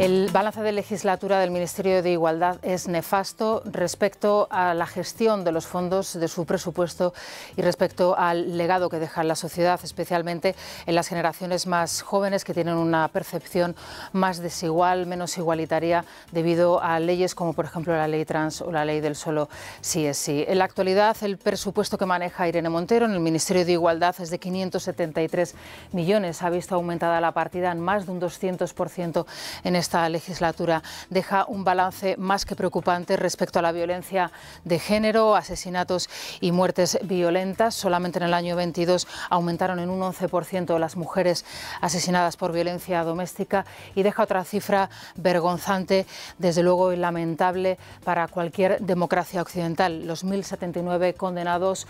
El balance de legislatura del Ministerio de Igualdad es nefasto respecto a la gestión de los fondos de su presupuesto y respecto al legado que deja en la sociedad, especialmente en las generaciones más jóvenes que tienen una percepción más desigual, menos igualitaria debido a leyes como por ejemplo la ley trans o la ley del solo sí es sí. En la actualidad el presupuesto que maneja Irene Montero en el Ministerio de Igualdad es de 573 millones. Ha visto aumentada la partida en más de un 200% en este esta legislatura deja un balance más que preocupante respecto a la violencia de género, asesinatos y muertes violentas. Solamente en el año 22 aumentaron en un 11% las mujeres asesinadas por violencia doméstica y deja otra cifra vergonzante, desde luego lamentable para cualquier democracia occidental. Los 1.079 condenados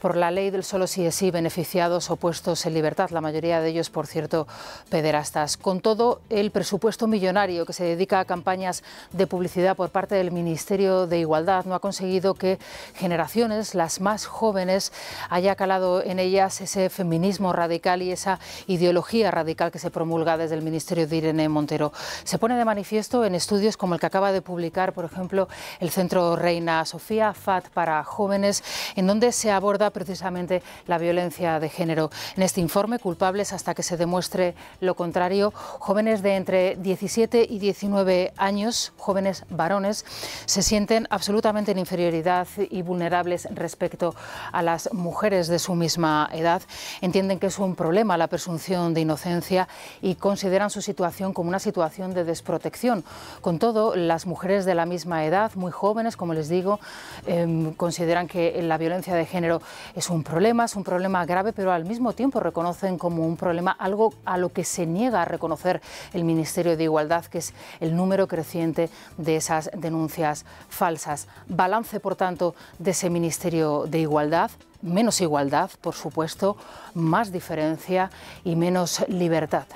por la ley del solo sí es sí beneficiados o puestos en libertad, la mayoría de ellos, por cierto, pederastas. Con todo, el presupuesto millonario que se dedica a campañas de publicidad por parte del Ministerio de Igualdad no ha conseguido que generaciones, las más jóvenes, haya calado en ellas ese feminismo radical y esa ideología radical que se promulga desde el Ministerio de Irene Montero. Se pone de manifiesto en estudios como el que acaba de publicar, por ejemplo, el Centro Reina Sofía FAT para jóvenes, en donde se aborda precisamente la violencia de género. En este informe, culpables hasta que se demuestre lo contrario, jóvenes de entre 17 y 19 años, jóvenes varones, se sienten absolutamente en inferioridad y vulnerables respecto a las mujeres de su misma edad. Entienden que es un problema la presunción de inocencia y consideran su situación como una situación de desprotección. Con todo, las mujeres de la misma edad, muy jóvenes, como les digo, em, consideran que la violencia de género es un problema, es un problema grave, pero al mismo tiempo reconocen como un problema algo a lo que se niega a reconocer el Ministerio de Igualdad, que es el número creciente de esas denuncias falsas. Balance, por tanto, de ese Ministerio de Igualdad menos igualdad, por supuesto, más diferencia y menos libertad.